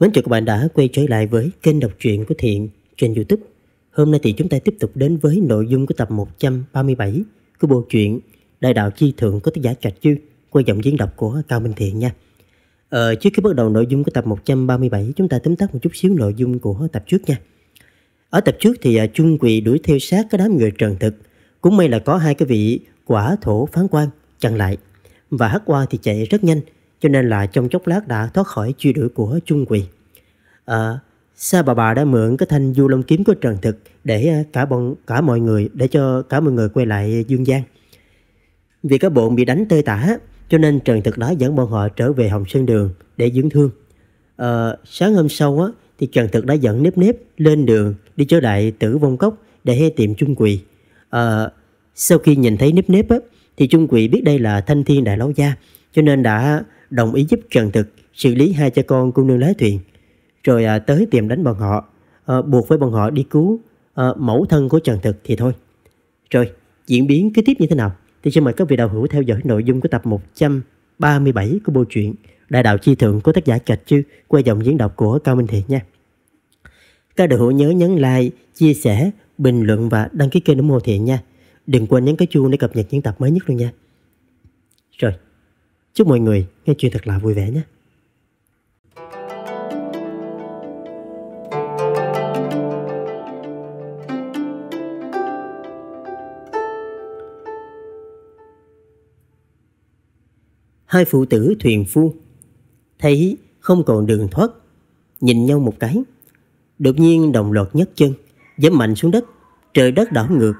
Mến chào các bạn đã quay trở lại với kênh đọc truyện của Thiện trên Youtube. Hôm nay thì chúng ta tiếp tục đến với nội dung của tập 137 của bộ truyện Đại đạo chi thượng của tác giả Trạch Chư qua giọng diễn đọc của Cao Minh Thiện nha. Ờ, trước khi bắt đầu nội dung của tập 137 chúng ta tóm tắt một chút xíu nội dung của tập trước nha. Ở tập trước thì à, Trung Quỳ đuổi theo sát cái đám người trần thực. Cũng may là có hai cái vị quả thổ phán quan chặn lại và hắc qua thì chạy rất nhanh cho nên là trong chốc lát đã thoát khỏi truy đuổi của Trung Quỳ. À, Sa bà bà đã mượn cái thanh du long kiếm của Trần Thực để à, cả bọn cả mọi người để cho cả mọi người quay lại Dương Giang. Vì các bọn bị đánh tơi tả, cho nên Trần Thực đã dẫn bọn họ trở về Hồng Sơn Đường để dưỡng thương. À, sáng hôm sau á, thì Trần Thực đã dẫn nếp nếp lên đường đi trở lại Tử Vong Cốc để tìm Trung Quỳ. À, sau khi nhìn thấy nếp nếp á, thì Trung Quỳ biết đây là Thanh Thiên Đại Lão Gia, cho nên đã đồng ý giúp Trần Thực xử lý hai cha con cô nương lái thuyền, rồi à, tới tìm đánh bọn họ, à, buộc với bọn họ đi cứu à, mẫu thân của Trần Thực thì thôi. Rồi, diễn biến kế tiếp như thế nào? Thì xin mời các vị đạo hữu theo dõi nội dung của tập 137 của bộ truyện Đại đạo chi thượng của tác giả Trạch Chư qua giọng diễn đọc của Cao Minh Thiện nha. Các đạo hữu nhớ nhấn like, chia sẻ, bình luận và đăng ký kênh ủng hộ Thiện nha. Đừng quên nhấn cái chuông để cập nhật những tập mới nhất luôn nha. Rồi, Chúc mọi người nghe chuyện thật là vui vẻ nhé. Hai phụ tử thuyền phu thấy không còn đường thoát, nhìn nhau một cái. Đột nhiên đồng loạt nhấc chân, dẫm mạnh xuống đất, trời đất đảo ngược.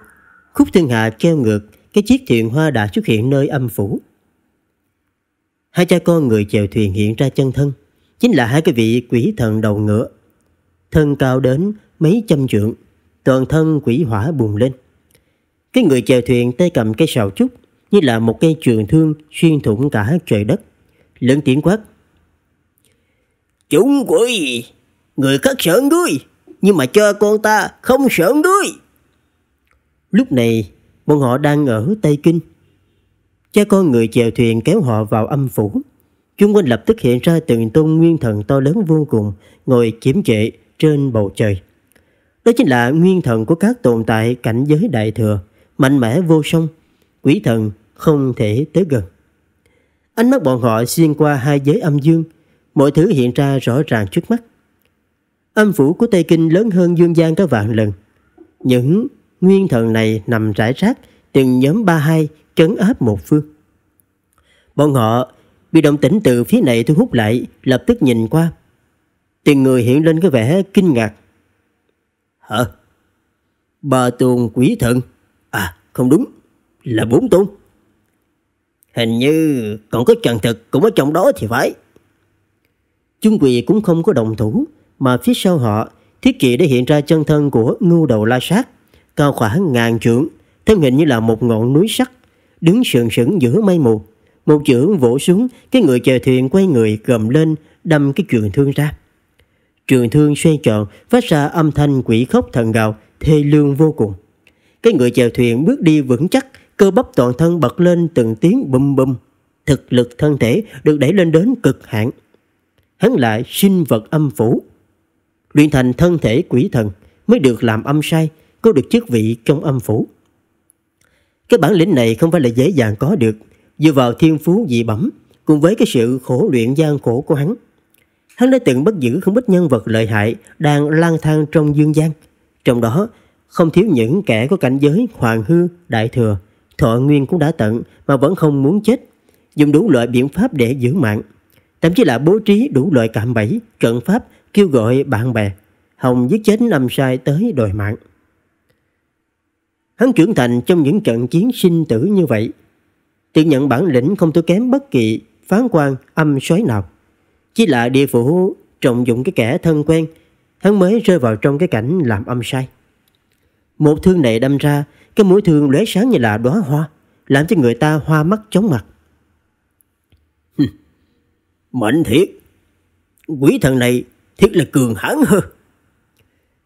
Khúc Thiên Hạ treo ngược, cái chiếc thuyền hoa đã xuất hiện nơi âm phủ. Hai cha con người chèo thuyền hiện ra chân thân Chính là hai cái vị quỷ thần đầu ngựa Thân cao đến mấy trăm trượng Toàn thân quỷ hỏa bùng lên Cái người chèo thuyền tay cầm cây sào trúc Như là một cây trường thương xuyên thủng cả trời đất Lớn tiếng quát Chúng quỷ Người khắc sợ đuôi Nhưng mà cho con ta không sợ đuôi Lúc này bọn họ đang ở Tây Kinh cha con người chèo thuyền kéo họ vào âm phủ. chúng quanh lập tức hiện ra từng tôn nguyên thần to lớn vô cùng ngồi chiếm trệ trên bầu trời. Đó chính là nguyên thần của các tồn tại cảnh giới đại thừa, mạnh mẽ vô song, quỷ thần không thể tới gần. Ánh mắt bọn họ xuyên qua hai giới âm dương, mọi thứ hiện ra rõ ràng trước mắt. Âm phủ của Tây Kinh lớn hơn dương gian cả vạn lần. Những nguyên thần này nằm rải rác từng nhóm 32 trấn áp một phương. Bọn họ bị động tĩnh từ phía này thu hút lại, lập tức nhìn qua. Tiền người hiện lên cái vẻ kinh ngạc. Hả? Ba tôn quý thần? À, không đúng, là bốn tôn. Hình như còn có trần thực cũng ở trong đó thì phải. Chung quỳ cũng không có đồng thủ, mà phía sau họ thiết kỵ đã hiện ra chân thân của ngưu đầu la sát, cao khoảng ngàn trượng, thân hình như là một ngọn núi sắt đứng sừng sững giữa mây mù. Một chưởng vỗ xuống, cái người chèo thuyền quay người gầm lên, đâm cái trường thương ra. Trường thương xoay tròn, phát ra âm thanh quỷ khóc thần gào, thê lương vô cùng. Cái người chèo thuyền bước đi vững chắc, cơ bắp toàn thân bật lên từng tiếng bùm bùm. Thực lực thân thể được đẩy lên đến cực hạn. Hắn lại sinh vật âm phủ. Luyện thành thân thể quỷ thần mới được làm âm sai, có được chức vị trong âm phủ. Cái bản lĩnh này không phải là dễ dàng có được, dựa vào thiên phú dị bẩm cùng với cái sự khổ luyện gian khổ của hắn. Hắn đã từng bắt giữ không ít nhân vật lợi hại đang lang thang trong dương gian, trong đó không thiếu những kẻ có cảnh giới hoàng hư, đại thừa, thọ nguyên cũng đã tận mà vẫn không muốn chết, dùng đủ loại biện pháp để giữ mạng, thậm chí là bố trí đủ loại cạm bẫy, trận pháp kêu gọi bạn bè, hồng giết chết năm sai tới đòi mạng. Hắn trưởng thành trong những trận chiến sinh tử như vậy. Tự nhận bản lĩnh không thua kém bất kỳ phán quan âm soái nào. Chỉ là địa phủ trọng dụng cái kẻ thân quen, hắn mới rơi vào trong cái cảnh làm âm sai. Một thương này đâm ra, cái mũi thương lóe sáng như là đóa hoa, làm cho người ta hoa mắt chóng mặt. mạnh thiệt, quỷ thần này thiết là cường hãn hơn.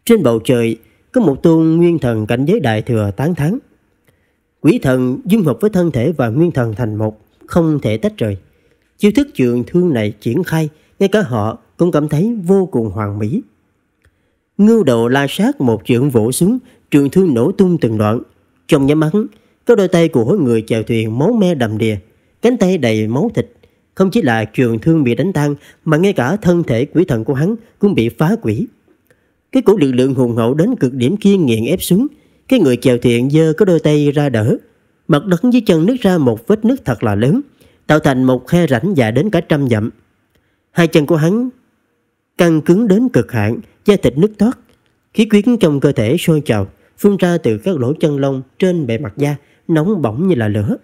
Trên bầu trời, có một tôn nguyên thần cảnh giới đại thừa tán thán. Quỷ thần dung hợp với thân thể và nguyên thần thành một, không thể tách rời. Chiêu thức trường thương này triển khai, ngay cả họ cũng cảm thấy vô cùng hoàn mỹ. Ngưu đầu la sát một trượng vỗ xuống, trường thương nổ tung từng đoạn. Trong nhắm mắt, có đôi tay của người chèo thuyền máu me đầm đìa, cánh tay đầy máu thịt. Không chỉ là trường thương bị đánh tan, mà ngay cả thân thể quỷ thần của hắn cũng bị phá quỷ. Cái cổ lực lượng hùng hậu đến cực điểm kia nghiền ép xuống. Cái người chèo thuyền dơ có đôi tay ra đỡ. Mặt đất dưới chân nứt ra một vết nước thật là lớn, tạo thành một khe rãnh dài đến cả trăm dặm. Hai chân của hắn căng cứng đến cực hạn, da thịt nứt toát. Khí quyến trong cơ thể sôi trào, phun ra từ các lỗ chân lông trên bề mặt da, nóng bỏng như là lửa.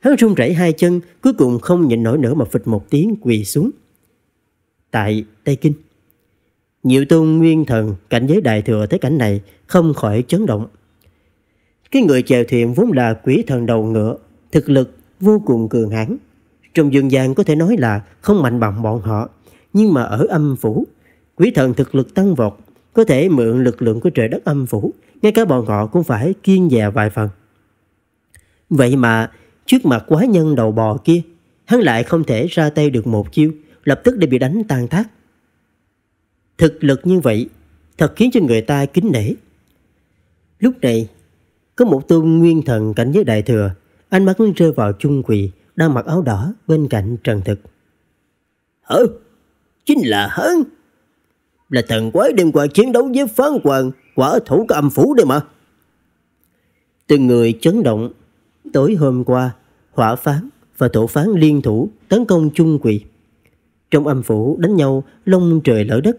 Hắn run rẩy hai chân, cuối cùng không nhịn nổi nữa mà phịch một tiếng quỳ xuống. Tại Tây Kinh Diệu Tôn Nguyên Thần cảnh giới đại thừa thấy cảnh này không khỏi chấn động. Cái người chèo thuyền vốn là quỷ thần đầu ngựa, thực lực vô cùng cường hãn. Trong dương gian có thể nói là không mạnh bằng bọn họ, nhưng mà ở âm phủ, quỷ thần thực lực tăng vọt, có thể mượn lực lượng của trời đất âm phủ, ngay cả bọn họ cũng phải kiên dè vài phần. Vậy mà, trước mặt quái nhân đầu bò kia, hắn lại không thể ra tay được một chiêu, lập tức để bị đánh tan tác. Thực lực như vậy thật khiến cho người ta kính nể. Lúc này, có một tôn nguyên thần cảnh giới đại thừa, ánh mắt rơi vào chung quỳ đang mặc áo đỏ bên cạnh Trần Thực. Hử? Chính là hắn? Là thần quái đêm qua chiến đấu với phán quan quả thủ của âm phủ đây mà. Từng người chấn động, tối hôm qua, hỏa phán và thổ phán liên thủ tấn công chung quỳ. Trong âm phủ đánh nhau long trời lở đất,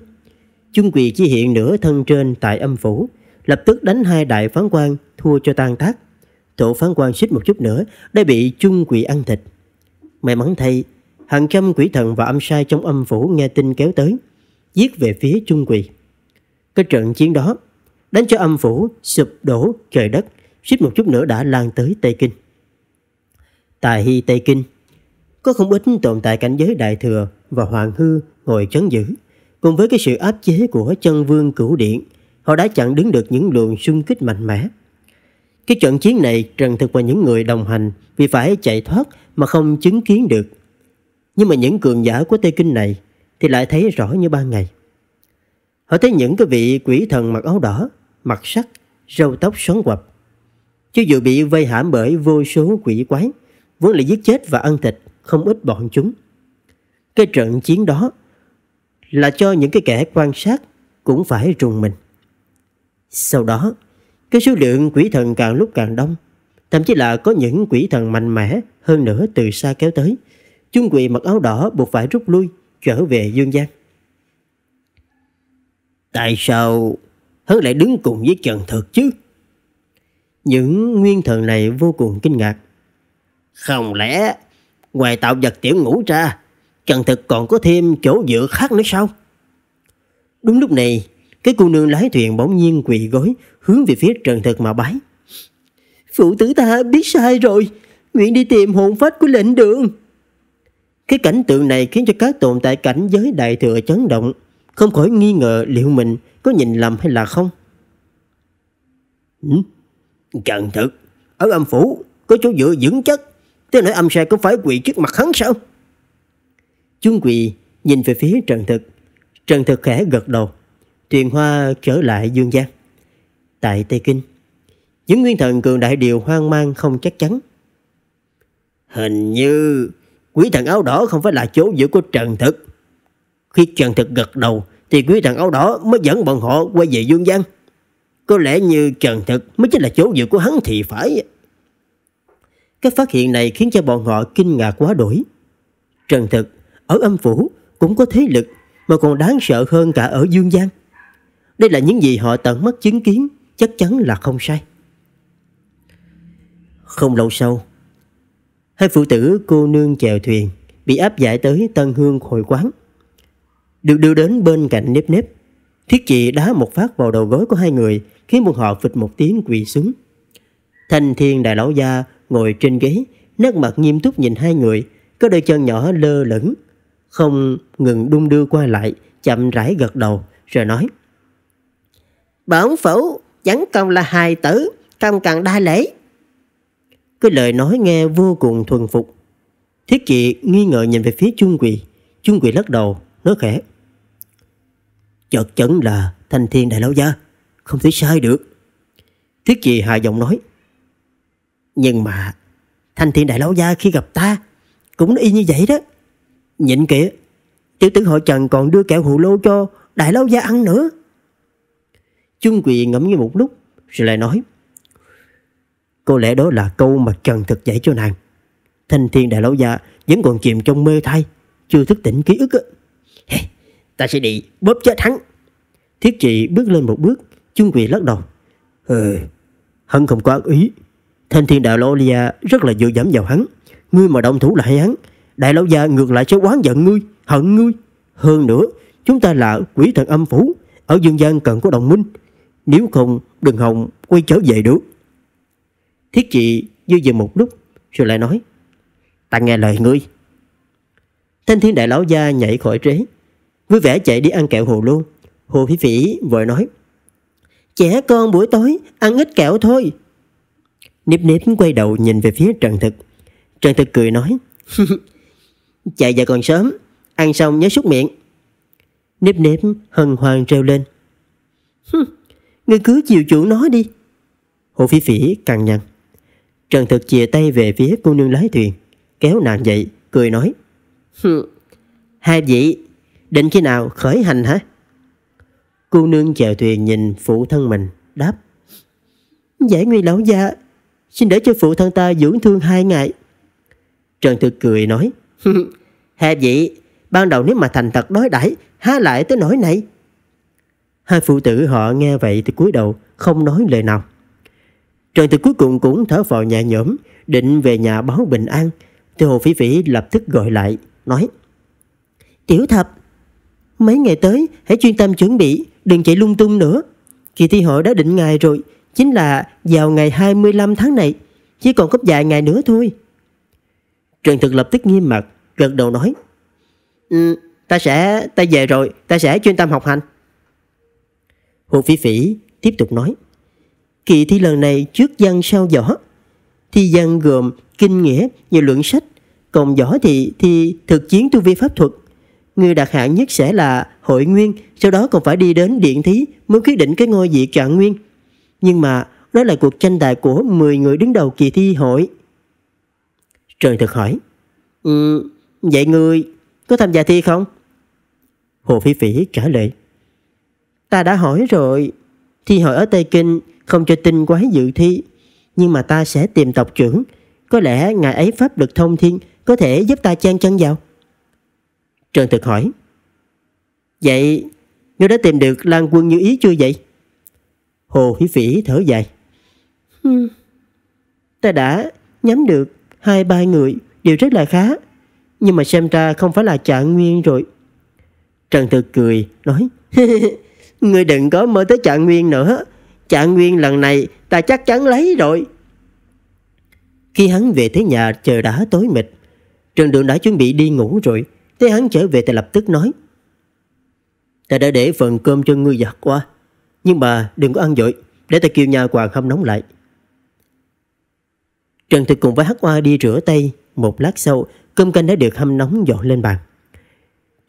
Chung quỳ chỉ hiện nửa thân trên tại âm phủ, lập tức đánh hai đại phán quan thua cho tan tác. Tổ phán quan xích một chút nữa đã bị chung quỳ ăn thịt. May mắn thay, hàng trăm quỷ thần và âm sai trong âm phủ nghe tin kéo tới, giết về phía chung quỳ. Cái trận chiến đó đánh cho âm phủ sụp đổ trời đất, xích một chút nữa đã lan tới Tây Kinh. Tại Hy Tây Kinh, có không ít tồn tại cảnh giới đại thừa và hoàng hư ngồi chấn giữ. Cùng với cái sự áp chế của chân vương cửu điện, họ đã chặn đứng được những luồng xung kích mạnh mẽ. Cái trận chiến này Trần Thực và những người đồng hành vì phải chạy thoát mà không chứng kiến được. Nhưng mà những cường giả của Tây Kinh này thì lại thấy rõ như ban ngày. Họ thấy những cái vị quỷ thần mặc áo đỏ, mặt sắt, râu tóc xoắn quặp. Chứ dù bị vây hãm bởi vô số quỷ quái, vốn là giết chết và ăn thịt không ít bọn chúng. Cái trận chiến đó là cho những cái kẻ quan sát cũng phải rùng mình. Sau đó, cái số lượng quỷ thần càng lúc càng đông, thậm chí là có những quỷ thần mạnh mẽ hơn nữa từ xa kéo tới. Chung quỷ mặc áo đỏ buộc phải rút lui, trở về dương gian. Tại sao hắn lại đứng cùng với Trần Thực chứ? Những nguyên thần này vô cùng kinh ngạc. Không lẽ ngoài tạo vật tiểu ngũ ra Chẳng Thực còn có thêm chỗ dựa khác nữa sao? Đúng lúc này, cái cô nương lái thuyền bỗng nhiên quỳ gối hướng về phía Trần Thực mà bái. Phụ tử ta biết sai rồi, nguyện đi tìm hồn phách của lệnh đường. Cái cảnh tượng này khiến cho các tồn tại cảnh giới đại thừa chấn động, không khỏi nghi ngờ liệu mình có nhìn lầm hay là không. Ừ? Trần Thực, ở âm phủ có chỗ dựa vững chắc, thế nãy âm sai có phải quỳ trước mặt hắn sao? Chúng quỳ nhìn về phía Trần Thực. Trần Thực khẽ gật đầu. Thuyền hoa trở lại dương gian. Tại Tây Kinh, những nguyên thần cường đại đều hoang mang không chắc chắn. Hình như quý thần áo đỏ không phải là chỗ giữ của Trần Thực. Khi Trần Thực gật đầu thì quý thần áo đỏ mới dẫn bọn họ quay về dương gian. Có lẽ như Trần Thực mới chính là chỗ dự của hắn thì phải. Cái phát hiện này khiến cho bọn họ kinh ngạc quá đổi. Trần Thực ở âm phủ cũng có thế lực mà còn đáng sợ hơn cả ở dương gian. Đây là những gì họ tận mắt chứng kiến, chắc chắn là không sai. Không lâu sau, hai phụ tử cô nương chèo thuyền bị áp giải tới Tân Hương hội quán. Được đưa đến bên cạnh nếp nếp, thiết chị đá một phát vào đầu gối của hai người khiến bọn họ phịch một tiếng quỳ xuống. Thanh thiên đại lão gia ngồi trên ghế, nét mặt nghiêm túc nhìn hai người, có đôi chân nhỏ lơ lửng không ngừng đung đưa qua lại, chậm rãi gật đầu, rồi nói. Bổn phủ vẫn công là hài tử, không cần đa lễ. Cái lời nói nghe vô cùng thuần phục. Thiết kỵ nghi ngờ nhìn về phía Trung Quỳ. Trung Quỳ lắc đầu, nói khẽ. Chợt chấn là thanh thiên đại lão gia, không thể sai được. Thiết kỵ hạ giọng nói. Nhưng mà thanh thiên đại lão gia khi gặp ta cũng y như vậy đó. Nhịn kìa Tiểu tử họ Trần còn đưa kẹo hồ lô cho Đại lão gia ăn nữa Chung Quỳ ngẫm nghĩ một lúc Rồi lại nói Có lẽ đó là câu mà Trần thực dạy cho nàng Thanh thiên đại lão gia Vẫn còn chìm trong mê thay Chưa thức tỉnh ký ức hey, Ta sẽ đi bóp chết hắn Thiết trị bước lên một bước Chung Quỳ lắc đầu ừ, Hắn không có ác ý Thanh thiên đại lão gia rất là vô dẫm vào hắn Ngươi mà động thủ lại hắn Đại lão gia ngược lại sẽ oán giận ngươi, hận ngươi. Hơn nữa, chúng ta là quỷ thần âm phủ, ở dương gian cần có đồng minh. Nếu không, đừng hồng quay trở về được. Thiết chị dư dừng một lúc, rồi lại nói. Ta nghe lời ngươi. Thanh thiên đại lão gia nhảy khỏi trế. Vui vẻ chạy đi ăn kẹo hồ luôn. Hồ phỉ phỉ vội nói. Trẻ con buổi tối ăn ít kẹo thôi. Nếp nếp quay đầu nhìn về phía Trần Thực. Trần Thực cười nói. Chạy giờ còn sớm Ăn xong nhớ súc miệng Nếp nếp hân hoàng treo lên Ngươi cứ chiều chuộng nói đi Hồ phỉ phỉ cằn nhằn Trần thực chìa tay về phía cô nương lái thuyền Kéo nàng dậy cười nói Hai vị Định khi nào khởi hành hả Cô nương chèo thuyền nhìn phụ thân mình Đáp Giải nguy lão gia Xin để cho phụ thân ta dưỡng thương hai ngày Trần thực cười nói Hề vậy, ban đầu nếu mà thành thật đối đãi há lại tới nỗi này. Hai phụ tử họ nghe vậy thì cúi đầu, không nói lời nào. Trần Từ cuối cùng cũng thở vào nhà nhõm, định về nhà báo bình an. Thì Hồ Phỉ Phỉ lập tức gọi lại, nói Tiểu Thập, mấy ngày tới hãy chuyên tâm chuẩn bị, đừng chạy lung tung nữa. Kỳ thi hội đã định ngày rồi, chính là vào ngày 25 tháng này, chỉ còn có vài ngày nữa thôi. Trần Thực lập tức nghiêm mặt, gật đầu nói. Ừ, ta sẽ, ta về rồi, ta sẽ chuyên tâm học hành. Hồ Phi Phỉ tiếp tục nói. Kỳ thi lần này trước văn sau võ. Thi văn gồm kinh nghĩa và luận sách. Còn võ thì thi thực chiến tu vi pháp thuật. Người đạt hạng nhất sẽ là hội nguyên, sau đó còn phải đi đến điện thí mới quyết định cái ngôi vị trạng nguyên. Nhưng mà đó là cuộc tranh tài của 10 người đứng đầu kỳ thi hội trần thực hỏi ừ, Vậy ngươi có tham gia thi không? Hồ Phi Phỉ trả lời Ta đã hỏi rồi Thi hội ở Tây Kinh Không cho tin quái dự thi Nhưng mà ta sẽ tìm tộc trưởng Có lẽ ngài ấy pháp lực thông thiên Có thể giúp ta chen chân vào Trần thực hỏi Vậy Ngươi đã tìm được Lan Quân Như Ý chưa vậy? Hồ Phi Phỉ thở dài hmm, Ta đã nhắm được hai ba người đều rất là khá. Nhưng mà xem ra không phải là trạng nguyên rồi. Trần Thực cười, nói người đừng có mơ tới trạng nguyên nữa. Trạng nguyên lần này ta chắc chắn lấy rồi. Khi hắn về tới nhà trời đã tối mịt, Trần Đường đã chuẩn bị đi ngủ rồi. Thế hắn trở về thì lập tức nói Ta đã để phần cơm cho ngươi giặt qua Nhưng mà đừng có ăn dội Để ta kêu nha hoàng không nóng lại Trần Thực cùng với Hắc Hoa đi rửa tay, một lát sau, cơm canh đã được hâm nóng dọn lên bàn.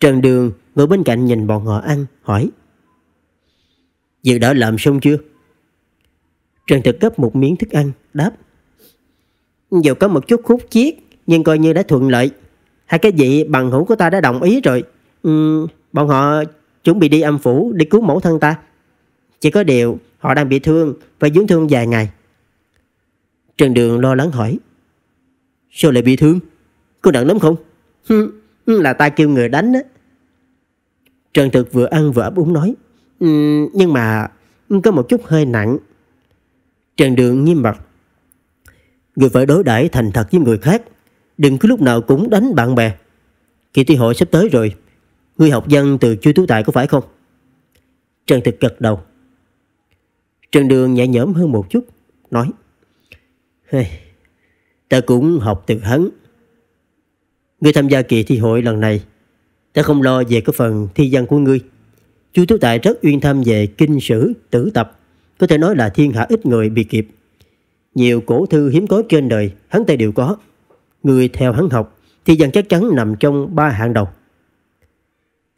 Trần Đường ngồi bên cạnh nhìn bọn họ ăn, hỏi Việc đã làm xong chưa? Trần Thực cấp một miếng thức ăn, đáp Dù có một chút khúc chiết, nhưng coi như đã thuận lợi. Hai cái vị bằng hữu của ta đã đồng ý rồi. Ừ, bọn họ chuẩn bị đi âm phủ để cứu mẫu thân ta. Chỉ có điều họ đang bị thương và dưỡng thương vài ngày. Trần Đường lo lắng hỏi Sao lại bị thương Cô nặng lắm không Là ta kêu người đánh đó. Trần Thực vừa ăn vừa ấp úng nói um, Nhưng mà Có một chút hơi nặng Trần Đường nghiêm mặt Người phải đối đãi thành thật với người khác Đừng cứ lúc nào cũng đánh bạn bè Kỳ thi hội sắp tới rồi Ngươi học văn từ chưa tú tài có phải không Trần Thực gật đầu Trần Đường nhẹ nhõm hơn một chút Nói Hey, ta cũng học từ hắn. Ngươi tham gia kỳ thi hội lần này, ta không lo về cái phần thi văn của ngươi. chú Tú Tài rất uyên tham về kinh sử, tử tập, có thể nói là thiên hạ ít người bị kịp. Nhiều cổ thư hiếm có trên đời, hắn tay đều có. Người theo hắn học, thi văn chắc chắn nằm trong ba hạng đầu.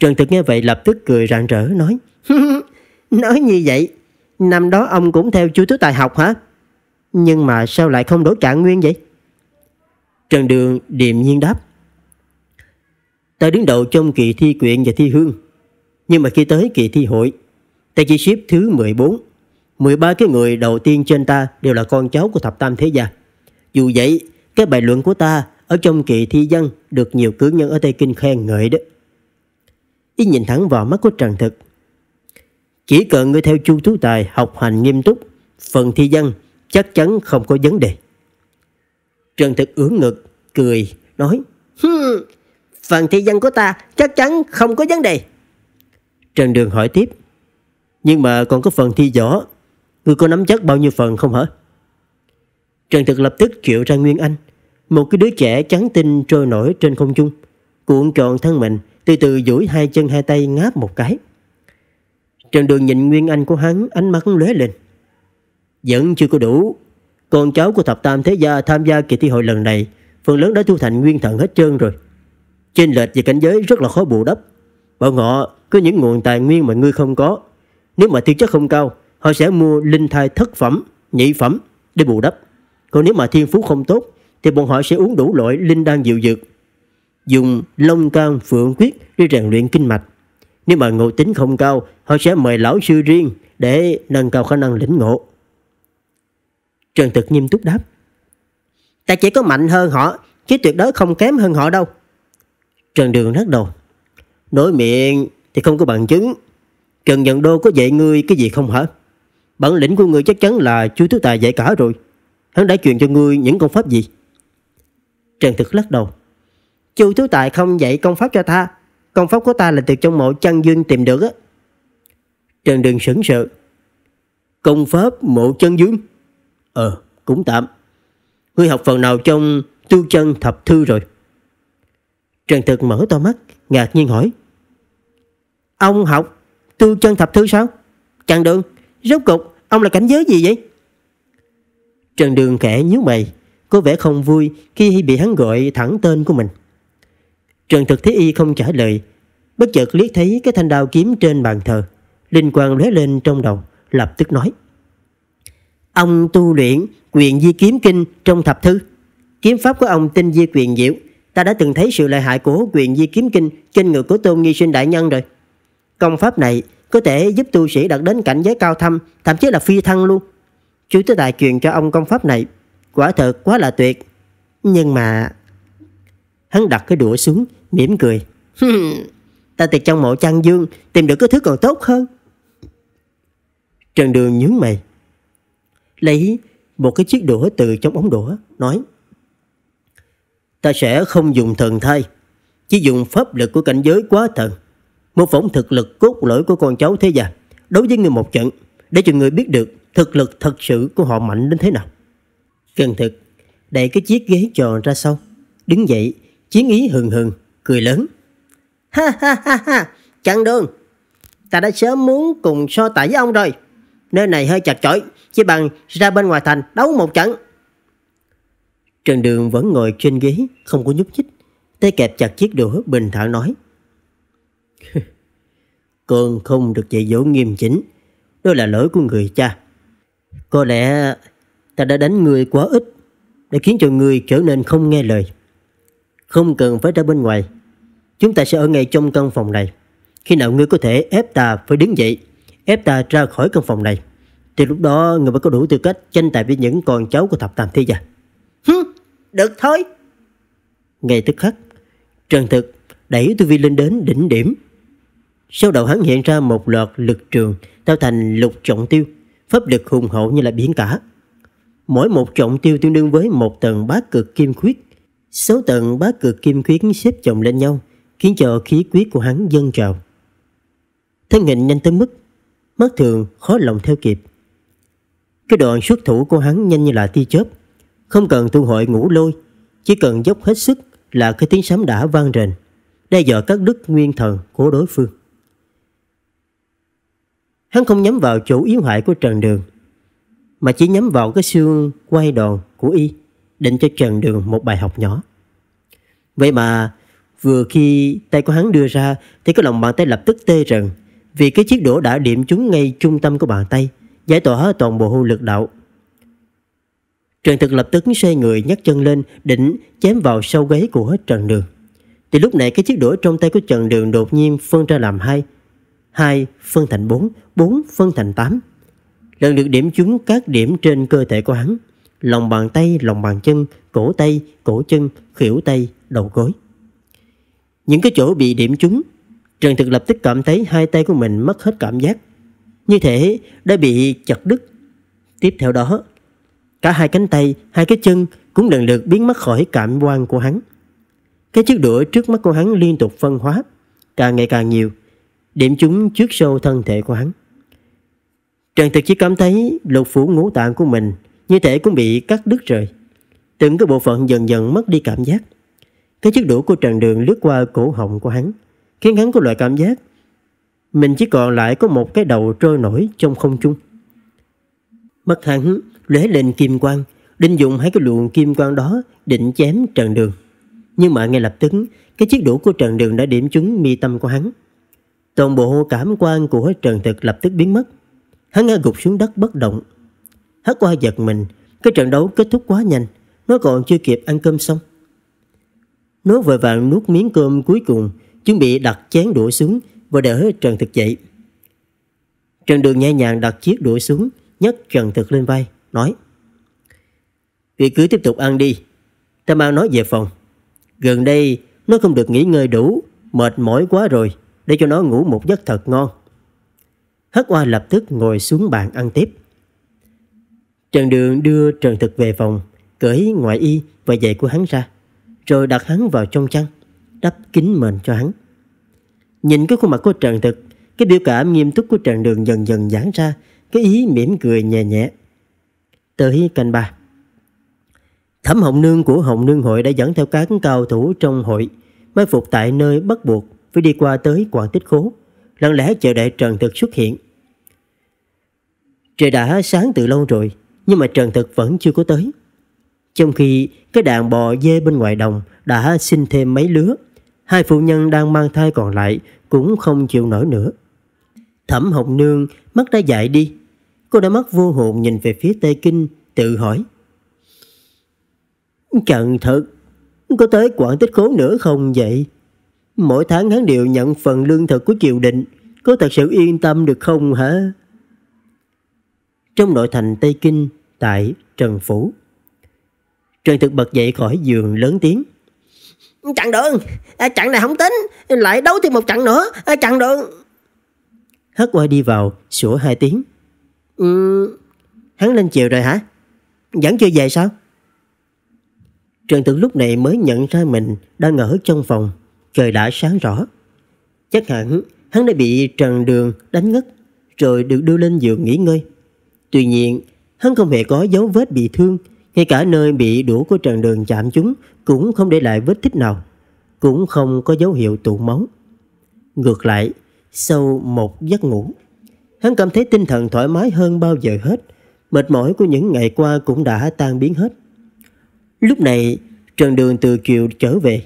Trần Thực nghe vậy lập tức cười rạng rỡ nói Nói như vậy, năm đó ông cũng theo chú Tú Tài học hả? Nhưng mà sao lại không đổi trả nguyên vậy? Trần Đường điềm nhiên đáp. Ta đứng đầu trong kỳ thi quyện và thi hương. Nhưng mà khi tới kỳ thi hội, ta chỉ xếp thứ 14. 13 cái người đầu tiên trên ta đều là con cháu của thập tam thế gia. Dù vậy, cái bài luận của ta ở trong kỳ thi văn được nhiều cử nhân ở Tây Kinh khen ngợi đó. Y nhìn thẳng vào mắt của Trần Thực. Chỉ cần người theo chu thú tài học hành nghiêm túc, phần thi văn chắc chắn không có vấn đề. Trần Thực ưỡn ngực, cười, nói phần thi văn của ta chắc chắn không có vấn đề. Trần Đường hỏi tiếp Nhưng mà còn có phần thi võ Ngươi có nắm chắc bao nhiêu phần không hả? Trần Thực lập tức triệu ra Nguyên Anh Một cái đứa trẻ trắng tinh trôi nổi trên không trung Cuộn tròn thân mình Từ từ duỗi hai chân hai tay ngáp một cái Trần Đường nhìn Nguyên Anh của hắn ánh mắt lóe lên vẫn chưa có đủ. Con cháu của thập tam thế gia tham gia kỳ thi hội lần này phần lớn đã thu thành nguyên thần hết trơn rồi. Trên lệch về cảnh giới rất là khó bù đắp. Bọn họ có những nguồn tài nguyên mà ngươi không có. Nếu mà thiên chất không cao, họ sẽ mua linh thai thất phẩm, nhị phẩm để bù đắp. Còn nếu mà thiên phú không tốt, thì bọn họ sẽ uống đủ loại linh đan dịu dược. Dùng long can phượng quyết để rèn luyện kinh mạch. Nếu mà ngộ tính không cao, họ sẽ mời lão sư riêng để nâng cao khả năng lĩnh ngộ. Trần Thực nghiêm túc đáp. Ta chỉ có mạnh hơn họ, chứ tuyệt đối không kém hơn họ đâu. Trần Đường lắc đầu. Nói miệng thì không có bằng chứng. Trần Nhận Đô có dạy ngươi cái gì không hả? Bản lĩnh của ngươi chắc chắn là chú Tú Tài dạy cả rồi. Hắn đã truyền cho ngươi những công pháp gì? Trần Thực lắc đầu. Chu Tú Tài không dạy công pháp cho ta. Công pháp của ta là từ trong mộ Trăng Dương tìm được á. Trần Đường sững sợ. Công pháp mộ chân Dương? Ờ, cũng tạm. Ngươi học phần nào trong tu chân thập thư rồi? Trần Thực mở to mắt, ngạc nhiên hỏi. Ông học tu chân thập thư sao? Chàng đường, rốt cục, ông là cảnh giới gì vậy? Trần Đường kẻ nhíu mày, có vẻ không vui khi bị hắn gọi thẳng tên của mình. Trần Thực thấy Y không trả lời, bất chợt liếc thấy cái thanh đao kiếm trên bàn thờ, linh quang lóe lên trong đầu, lập tức nói: Ông tu luyện quyền di kiếm kinh trong thập thư. Kiếm pháp của ông tinh di quyền diệu. Ta đã từng thấy sự lợi hại của quyền di kiếm kinh trên người của Tôn Nghi sinh Đại Nhân rồi. Công pháp này có thể giúp tu sĩ đạt đến cảnh giới cao thâm, thậm chí là phi thăng luôn. Chú Tứ tài truyền cho ông công pháp này, quả thật quá là tuyệt. Nhưng mà... Hắn đặt cái đũa xuống, mỉm cười. Ta từ trong mộ trang dương tìm được cái thứ còn tốt hơn. Trần Đường nhướng mày, lấy một cái chiếc đũa từ trong ống đũa, nói Ta sẽ không dùng thần thay, chỉ dùng pháp lực của cảnh giới quá thần. Một phỏng thực lực cốt lõi của con cháu thế già, đối với người một trận, để cho người biết được thực lực thật sự của họ mạnh đến thế nào. Cần thực, đẩy cái chiếc ghế tròn ra sau, đứng dậy, chiến ý hừng hừng, cười lớn. Ha ha ha ha, chặn đường, ta đã sớm muốn cùng so tài với ông rồi. Nơi này hơi chặt chội chỉ bằng ra bên ngoài thành đấu một trận. Trần Đường vẫn ngồi trên ghế, không có nhúc nhích, tay kẹp chặt chiếc đũa bình thản nói. Con không được dạy dỗ nghiêm chỉnh, đó là lỗi của người cha. Có lẽ ta đã đánh người quá ít, đã khiến cho người trở nên không nghe lời. Không cần phải ra bên ngoài, chúng ta sẽ ở ngay trong căn phòng này. Khi nào ngươi có thể ép ta phải đứng dậy, ép ta ra khỏi căn phòng này. Thì lúc đó người mới có đủ tư cách tranh tài với những con cháu của thập tam thế gia. Hứ, được thôi. Ngay tức khắc, Trần Thực đẩy tu vi lên đến đỉnh điểm. Sau đầu hắn hiện ra một loạt lực trường tạo thành lục trọng tiêu, pháp lực hùng hậu như là biển cả. Mỗi một trọng tiêu tương đương với một tầng bá cực kim khuyết. sáu tầng bá cực kim khuyết xếp chồng lên nhau, khiến cho khí quyết của hắn dâng trào. Thân hình nhanh tới mức mắt thường khó lòng theo kịp. Cái đoạn xuất thủ của hắn nhanh như là tia chớp Không cần tu hội ngủ lôi Chỉ cần dốc hết sức là cái tiếng sấm đã vang rền Đe dọa các đức nguyên thần của đối phương Hắn không nhắm vào chỗ yếu hại của Trần Đường Mà chỉ nhắm vào cái xương quay đòn của y Định cho Trần Đường một bài học nhỏ Vậy mà vừa khi tay của hắn đưa ra Thì cái lòng bàn tay lập tức tê rần Vì cái chiếc đũa đã điểm trúng ngay trung tâm của bàn tay giải tỏa toàn bộ lực đạo. Trần Thực lập tức xoay người nhấc chân lên định chém vào sau gáy của Trần Đường. Thì lúc này cái chiếc đũa trong tay của Trần Đường đột nhiên phân ra làm hai. Hai phân thành bốn, bốn phân thành tám. Lần lượt điểm chúng các điểm trên cơ thể của hắn. Lòng bàn tay, lòng bàn chân, cổ tay, cổ chân, khỉu tay, đầu gối. Những cái chỗ bị điểm chúng Trần Thực lập tức cảm thấy hai tay của mình mất hết cảm giác như thể đã bị chặt đứt. Tiếp theo đó, cả hai cánh tay, hai cái chân cũng lần lượt biến mất khỏi cảm quan của hắn. Cái chiếc đũa trước mắt của hắn liên tục phân hóa, càng ngày càng nhiều, điểm chúng trước sâu thân thể của hắn. Trần Thực chỉ cảm thấy lục phủ ngũ tạng của mình như thể cũng bị cắt đứt rồi. Từng cái bộ phận dần dần mất đi cảm giác. Cái chiếc đũa của Trần Đường lướt qua cổ họng của hắn, khiến hắn có loại cảm giác mình chỉ còn lại có một cái đầu trôi nổi trong không trung. mất hẳn, lóe lên kim quang, định dùng hai cái luồng kim quang đó định chém Trần Đường. Nhưng mà ngay lập tức, cái chiếc đũa của Trần Đường đã điểm trúng mi tâm của hắn. Toàn bộ cảm quan của Trần Thực lập tức biến mất. Hắn ngã gục xuống đất bất động. Hắc qua giật mình, cái trận đấu kết thúc quá nhanh, nó còn chưa kịp ăn cơm xong. Nó vội vàng nuốt miếng cơm cuối cùng, chuẩn bị đặt chén đũa xuống vừa đỡ Trần Thực dậy. Trần Đường nhẹ nhàng đặt chiếc đũa xuống, nhấc Trần Thực lên vai, nói Thì cứ tiếp tục ăn đi, ta mang nó về phòng. Gần đây nó không được nghỉ ngơi đủ, mệt mỏi quá rồi, để cho nó ngủ một giấc thật ngon. Hắc hoa lập tức ngồi xuống bàn ăn tiếp. Trần Đường đưa Trần Thực về phòng, cởi ngoại y và giày của hắn ra, rồi đặt hắn vào trong chăn, đắp kín mền cho hắn. Nhìn cái khuôn mặt của Trần Thực, cái biểu cảm nghiêm túc của Trần Đường dần dần giãn ra, cái ý mỉm cười nhẹ nhẹ. Tới canh ba. Thẩm Hồng Nương của Hồng Nương Hội đã dẫn theo các cao thủ trong hội, mai phục tại nơi bắt buộc phải đi qua tới quảng tích khố, lặng lẽ chờ đợi Trần Thực xuất hiện. Trời đã sáng từ lâu rồi, nhưng mà Trần Thực vẫn chưa có tới. Trong khi cái đàn bò dê bên ngoài đồng đã sinh thêm mấy lứa, Hai phụ nhân đang mang thai còn lại cũng không chịu nổi nữa. Thẩm Hồng Nương mắt đã dại đi. Cô đã mắt vô hồn nhìn về phía Tây Kinh tự hỏi. Cẩn thật, có tới quản tích khố nữa không vậy? Mỗi tháng hắn đều nhận phần lương thực của triều định. Có thật sự yên tâm được không hả? Trong nội thành Tây Kinh tại Trần Phủ. Trần Thực bật dậy khỏi giường lớn tiếng chặn đường à, chặn này không tính lại đấu thêm một trận nữa à, chặn đường hất quay đi vào sủa hai tiếng ừ, hắn lên chiều rồi hả vẫn chưa về sao Trần Tử lúc này mới nhận ra mình đang ở trong phòng, trời đã sáng rõ. Chắc hẳn hắn đã bị Trần Đường đánh ngất rồi được đưa lên giường nghỉ ngơi. Tuy nhiên, hắn không hề có dấu vết bị thương ngay cả nơi bị đũa của Trần Đường chạm chúng cũng không để lại vết tích nào, cũng không có dấu hiệu tụ máu. Ngược lại, sau một giấc ngủ, hắn cảm thấy tinh thần thoải mái hơn bao giờ hết, mệt mỏi của những ngày qua cũng đã tan biến hết. Lúc này, Trần Đường từ kiều trở về,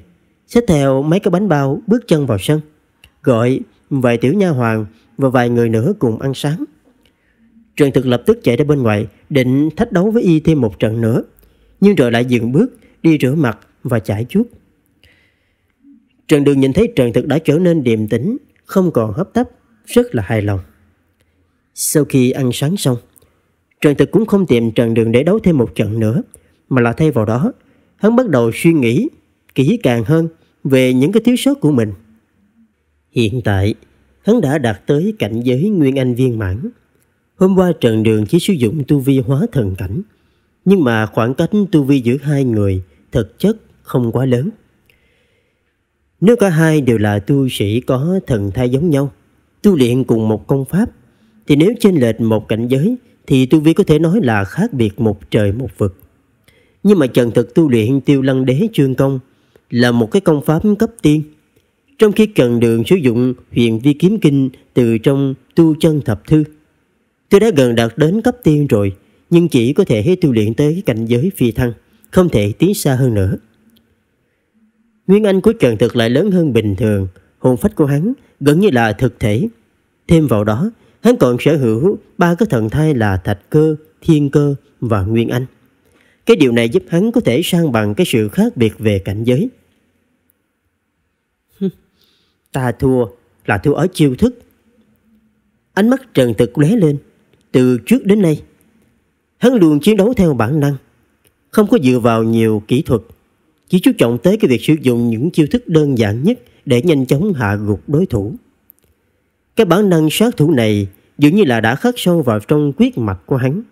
xách theo mấy cái bánh bao bước chân vào sân, gọi vài tiểu nha hoàn và vài người nữa cùng ăn sáng. Trần Thực lập tức chạy ra bên ngoài, định thách đấu với y thêm một trận nữa, nhưng rồi lại dừng bước, đi rửa mặt và chải chuốt. Trần Đường nhìn thấy Trần Thực đã trở nên điềm tĩnh, không còn hấp tấp, rất là hài lòng. Sau khi ăn sáng xong, Trần Thực cũng không tìm Trần Đường để đấu thêm một trận nữa, mà là thay vào đó, hắn bắt đầu suy nghĩ kỹ càng hơn về những cái thiếu sót của mình. Hiện tại, hắn đã đạt tới cảnh giới Nguyên Anh viên mãn, Hôm qua Trần Đường chỉ sử dụng tu vi hóa thần cảnh, nhưng mà khoảng cách tu vi giữa hai người thực chất không quá lớn. Nếu cả hai đều là tu sĩ có thần thai giống nhau, tu luyện cùng một công pháp, thì nếu chênh lệch một cảnh giới thì tu vi có thể nói là khác biệt một trời một vực. Nhưng mà Trần Thực tu luyện tiêu lăng đế trương công là một cái công pháp cấp tiên. Trong khi Trần Đường sử dụng huyền vi kiếm kinh từ trong tu chân thập thư, Tôi đã gần đạt đến cấp tiên rồi, nhưng chỉ có thể tu luyện tới cảnh giới phi thăng, không thể tiến xa hơn nữa. Nguyên anh của Trần Thực lại lớn hơn bình thường, hồn phách của hắn gần như là thực thể. Thêm vào đó, hắn còn sở hữu ba cái thần thai là thạch cơ, thiên cơ và nguyên anh. Cái điều này giúp hắn có thể sang bằng cái sự khác biệt về cảnh giới. Ta thua là thua ở chiêu thức. Ánh mắt Trần Thực lóe lên, từ trước đến nay. Hắn luôn chiến đấu theo bản năng, không có dựa vào nhiều kỹ thuật, chỉ chú trọng tới cái việc sử dụng những chiêu thức đơn giản nhất để nhanh chóng hạ gục đối thủ. Cái bản năng sát thủ này dường như là đã khắc sâu vào trong quyết mạch của hắn,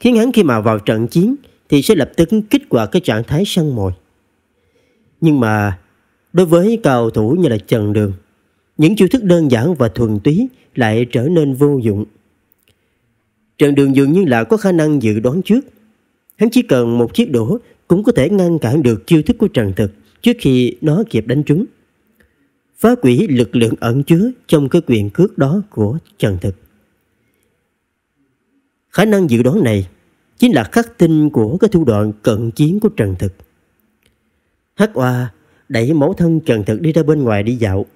khiến hắn khi mà vào trận chiến thì sẽ lập tức kích hoạt cái trạng thái săn mồi. Nhưng mà đối với cầu thủ như là Trần Đường, những chiêu thức đơn giản và thuần túy lại trở nên vô dụng Trần Đường dường như là có khả năng dự đoán trước. Hắn chỉ cần một chiếc đũa cũng có thể ngăn cản được chiêu thức của Trần Thực trước khi nó kịp đánh trúng. Phá quỷ lực lượng ẩn chứa trong cái quyền cước đó của Trần Thực. Khả năng dự đoán này chính là khắc tinh của cái thủ đoạn cận chiến của Trần Thực. Hắc oa đẩy mẫu thân Trần Thực đi ra bên ngoài đi dạo,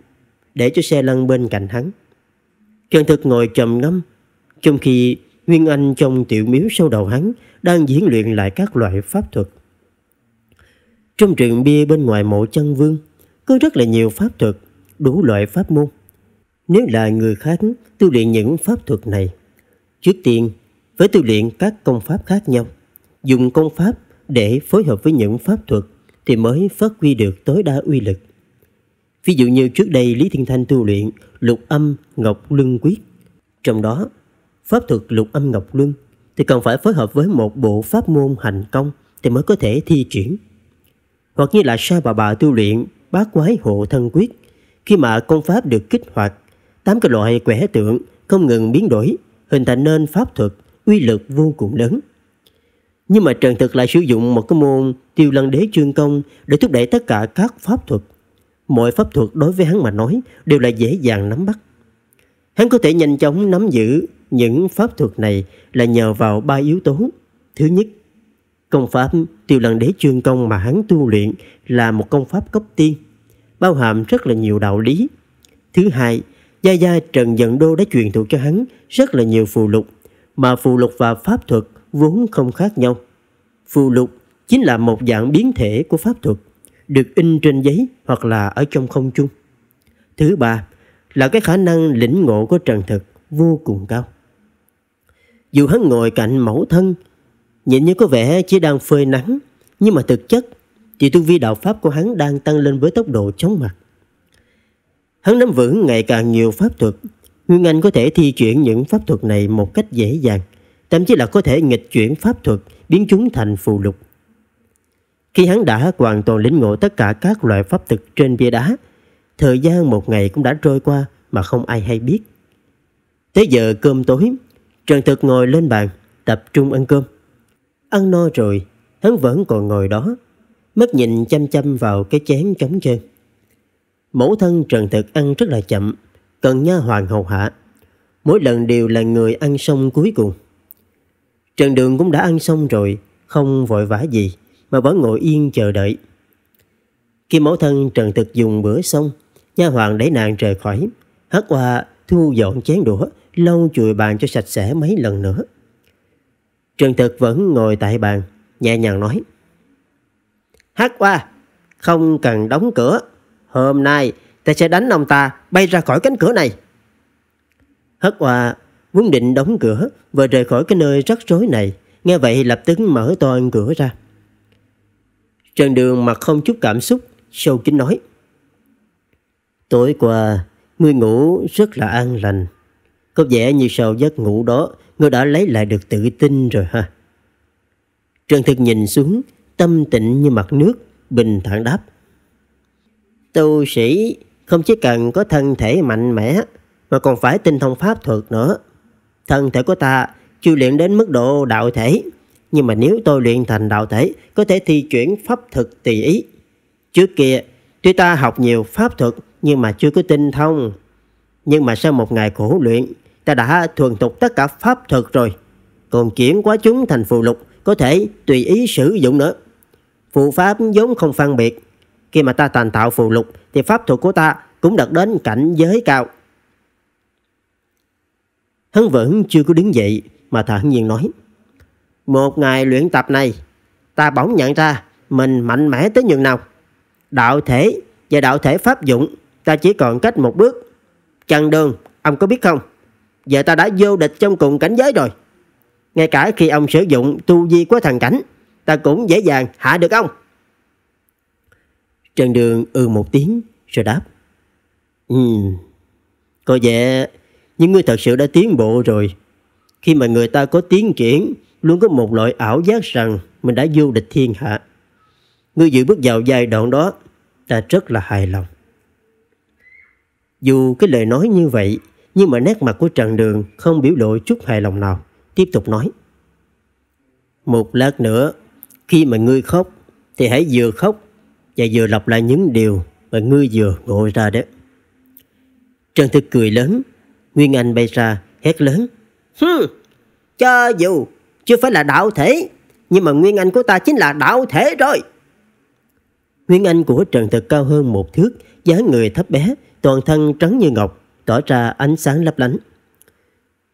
để cho xe lăn bên cạnh hắn. Trần Thực ngồi trầm ngâm, trong khi Nguyên Anh trong tiểu miếu sau đầu hắn đang diễn luyện lại các loại pháp thuật. Trong trường bia bên ngoài mộ chân vương có rất là nhiều pháp thuật, đủ loại pháp môn. Nếu là người khác tu luyện những pháp thuật này, trước tiên phải tu luyện các công pháp khác nhau, dùng công pháp để phối hợp với những pháp thuật thì mới phát huy được tối đa uy lực. Ví dụ như trước đây Lý Thiên Thanh tu luyện lục âm ngọc lưng quyết, trong đó pháp thuật lục âm ngọc luân thì cần phải phối hợp với một bộ pháp môn hành công thì mới có thể thi triển. Hoặc như là sa bà bà tu luyện bát quái hộ thân quyết, khi mà công pháp được kích hoạt, tám cái loại quẻ tượng không ngừng biến đổi, hình thành nên pháp thuật uy lực vô cùng lớn. Nhưng mà Trần Thực lại sử dụng một cái môn tiêu lăng đế chương công để thúc đẩy tất cả các pháp thuật. Mọi pháp thuật đối với hắn mà nói đều là dễ dàng nắm bắt. Hắn có thể nhanh chóng nắm giữ những pháp thuật này là nhờ vào ba yếu tố. Thứ nhất, công pháp tiêu lần đế chuyên công mà hắn tu luyện là một công pháp cấp tiên, bao hàm rất là nhiều đạo lý. Thứ hai, Gia Gia Trần Dận Đô đã truyền thụ cho hắn rất là nhiều phù lục, mà phù lục và pháp thuật vốn không khác nhau. Phù lục chính là một dạng biến thể của pháp thuật, được in trên giấy hoặc là ở trong không trung. Thứ ba là cái khả năng lĩnh ngộ của Trần Thực vô cùng cao. Dù hắn ngồi cạnh mẫu thân, nhìn như có vẻ chỉ đang phơi nắng, nhưng mà thực chất thì tu vi đạo pháp của hắn đang tăng lên với tốc độ chóng mặt. Hắn nắm vững ngày càng nhiều pháp thuật, Nguyên Anh có thể thi chuyển những pháp thuật này một cách dễ dàng, thậm chí là có thể nghịch chuyển pháp thuật, biến chúng thành phù lục. Khi hắn đã hoàn toàn lĩnh ngộ tất cả các loại pháp thuật trên bia đá, thời gian một ngày cũng đã trôi qua mà không ai hay biết. Tới giờ cơm tối, Trần Thực ngồi lên bàn, tập trung ăn cơm. Ăn no rồi, hắn vẫn còn ngồi đó, mắt nhìn chăm chăm vào cái chén trống trơn. Mẫu thân Trần Thực ăn rất là chậm, cần nha hoàng hầu hạ. Mỗi lần đều là người ăn xong cuối cùng. Trần Đường cũng đã ăn xong rồi, không vội vã gì mà vẫn ngồi yên chờ đợi. Khi mẫu thân Trần Thực dùng bữa xong, nha hoàng đẩy nàng rời khỏi, hát qua thu dọn chén đũa lau chùi bàn cho sạch sẽ mấy lần nữa. Trần thực vẫn ngồi tại bàn, nhẹ nhàng nói. Hát qua, không cần đóng cửa. Hôm nay ta sẽ đánh ông ta bay ra khỏi cánh cửa này. Hát qua vốn định đóng cửa và rời khỏi cái nơi rắc rối này. Nghe vậy lập tức mở toàn cửa ra. Trần Đường mặt không chút cảm xúc, sâu kín nói. Tối qua, ngươi ngủ rất là an lành. Có vẻ như sau giấc ngủ đó, ngươi đã lấy lại được tự tin rồi ha. Trần Thực nhìn xuống, tâm tịnh như mặt nước, bình thản đáp. Tu sĩ không chỉ cần có thân thể mạnh mẽ, mà còn phải tinh thông pháp thuật nữa. Thân thể của ta chưa luyện đến mức độ đạo thể, nhưng mà nếu tôi luyện thành đạo thể, có thể thi chuyển pháp thực tùy ý. Trước kia, tuy ta học nhiều pháp thuật nhưng mà chưa có tinh thông. Nhưng mà sau một ngày khổ luyện, Ta đã thuần thục tất cả pháp thuật rồi. Còn chuyển quá chúng thành phù lục có thể tùy ý sử dụng nữa. Phù pháp giống không phân biệt. Khi mà ta thành tạo phù lục thì pháp thuật của ta cũng đạt đến cảnh giới cao. Hắn vẫn chưa có đứng dậy mà thản nhiên nói. Một ngày luyện tập này, ta bỗng nhận ra mình mạnh mẽ tới nhường nào. Đạo thể và đạo thể pháp dụng, ta chỉ còn cách một bước. Chàng đường, ông có biết không? Giờ ta đã vô địch trong cùng cảnh giới rồi Ngay cả khi ông sử dụng tu di của thần cảnh Ta cũng dễ dàng hạ được ông Trần Đường ư ừ một tiếng Rồi đáp Ừ Có vẻ những người thật sự đã tiến bộ rồi Khi mà người ta có tiến triển Luôn có một loại ảo giác rằng Mình đã vô địch thiên hạ Ngươi dự bước vào giai đoạn đó Ta rất là hài lòng Dù cái lời nói như vậy nhưng mà nét mặt của Trần Đường không biểu lộ chút hài lòng nào, tiếp tục nói. Một lát nữa, khi mà ngươi khóc, thì hãy vừa khóc và vừa lặp lại những điều mà ngươi vừa ngộ ra đấy. Trần Thực cười lớn, Nguyên Anh bay ra, hét lớn. Hừ, cho dù chưa phải là đạo thể, nhưng mà Nguyên Anh của ta chính là đạo thể rồi. Nguyên Anh của Trần Thực cao hơn một thước, dáng người thấp bé, toàn thân trắng như ngọc, tỏ ra ánh sáng lấp lánh.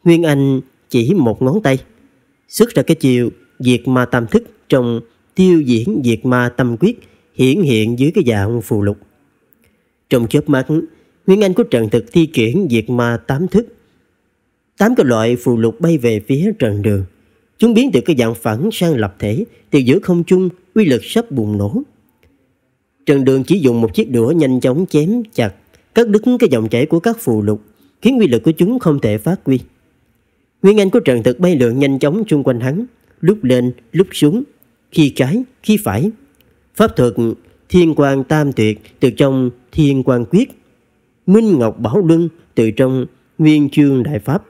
Nguyên Anh chỉ một ngón tay, xuất ra cái chiều diệt ma tam thức trong tiêu diễn diệt ma tâm quyết hiển hiện dưới cái dạng phù lục. Trong chớp mắt, Nguyên Anh của Trần Thực thi triển diệt ma tám thức. Tám cái loại phù lục bay về phía Trần Đường. Chúng biến từ cái dạng phẳng sang lập thể, từ giữa không trung, uy lực sắp bùng nổ. Trần Đường chỉ dùng một chiếc đũa nhanh chóng chém chặt cắt đứt cái dòng chảy của các phù lục, khiến quy lực của chúng không thể phát huy. Nguyên anh của Trần Thực bay lượn nhanh chóng xung quanh hắn, lúc lên, lúc xuống, khi trái, khi phải. Pháp thuật Thiên Quang Tam Tuyệt từ trong Thiên Quang Quyết, Minh Ngọc Bảo Luân từ trong Nguyên Chương Đại Pháp,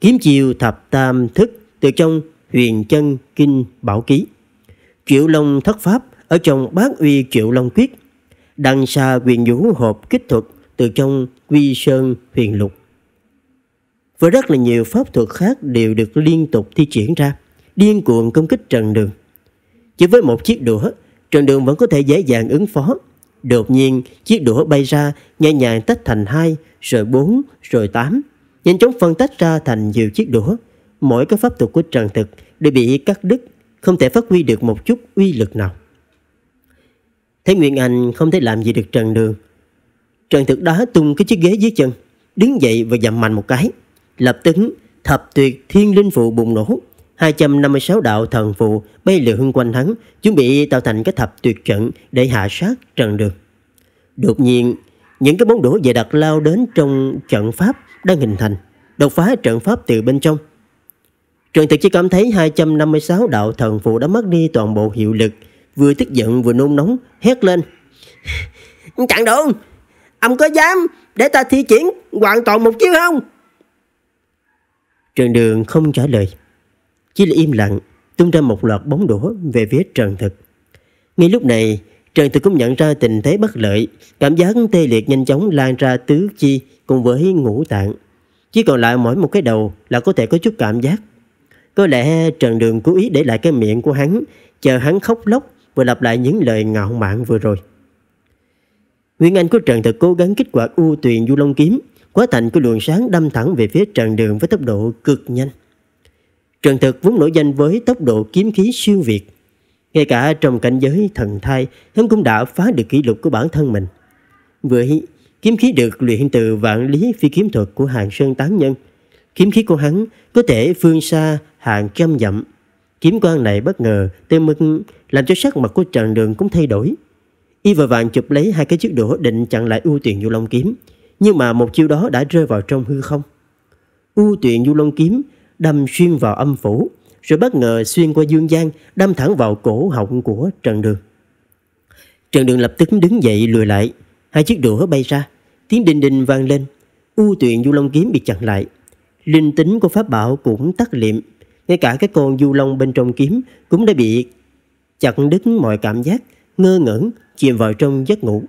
Kiếm Chiêu Thập Tam Thức từ trong Huyền Chân Kinh Bảo Ký, Triệu Long Thất Pháp ở trong Bát Uy Triệu Long Quyết, Đăng Sa Quyền Vũ Hộp Kích Thuật từ trong Quy Sơn Huyền Lục. Và rất là nhiều pháp thuật khác đều được liên tục thi triển ra, điên cuồng công kích Trần Đường. Chỉ với một chiếc đũa, Trần Đường vẫn có thể dễ dàng ứng phó. Đột nhiên, chiếc đũa bay ra, nhẹ nhàng tách thành hai, rồi bốn, rồi tám. Nhanh chóng phân tách ra thành nhiều chiếc đũa. Mỗi cái pháp thuật của Trần Thực đều bị cắt đứt, không thể phát huy được một chút uy lực nào. Thế Nguyên Anh không thể làm gì được Trần Đường, Trần Thực đá tung cái chiếc ghế dưới chân, đứng dậy và dậm mạnh một cái. Lập tức, thập tuyệt thiên linh phụ bùng nổ. 256 đạo thần phụ bay lượn hung quanh hắn, chuẩn bị tạo thành cái thập tuyệt trận để hạ sát Trần Đường. Đột nhiên, những cái bóng đổ dày đặc lao đến trong trận pháp đang hình thành, đột phá trận pháp từ bên trong. Trần Thực chỉ cảm thấy 256 đạo thần phụ đã mất đi toàn bộ hiệu lực, vừa tức giận vừa nôn nóng, hét lên. Chặn đường, Ông có dám để ta thi triển hoàn toàn một chiêu không? Trần Đường không trả lời. Chỉ là im lặng, tung ra một loạt bóng đổ về phía Trần Thực. Ngay lúc này, Trần Thực cũng nhận ra tình thế bất lợi, cảm giác tê liệt nhanh chóng lan ra tứ chi cùng với ngũ tạng. Chỉ còn lại mỗi một cái đầu là có thể có chút cảm giác. Có lẽ Trần Đường cố ý để lại cái miệng của hắn, chờ hắn khóc lóc và lặp lại những lời ngạo mạn vừa rồi. Nguyên Anh của Trần thật cố gắng kích hoạt u tuyền du long kiếm, quá thành của luồng sáng đâm thẳng về phía Trần Đường với tốc độ cực nhanh. Trần Thực vốn nổi danh với tốc độ kiếm khí siêu việt. Ngay cả trong cảnh giới thần thai, hắn cũng đã phá được kỷ lục của bản thân mình. Với kiếm khí được luyện từ vạn lý phi kiếm thuật của hàng sơn tán nhân, kiếm khí của hắn có thể phương xa hàng trăm dặm. Kiếm quang này bất ngờ, tới mức làm cho sắc mặt của Trần Đường cũng thay đổi. Y vội vàng chụp lấy hai cái chiếc đũa định chặn lại ưu tuyển du long kiếm. Nhưng mà một chiêu đó đã rơi vào trong hư không. U tuyển du long kiếm đâm xuyên vào âm phủ, rồi bất ngờ xuyên qua dương gian đâm thẳng vào cổ họng của Trần Đường. Trần Đường lập tức đứng dậy lùi lại, hai chiếc đũa bay ra, tiếng đinh đinh vang lên. U tuyển du long kiếm bị chặn lại, linh tính của pháp bảo cũng tắt liệm, ngay cả cái con du long bên trong kiếm cũng đã bị chặn đứt mọi cảm giác ngơ ngẩn chìm vào trong giấc ngủ.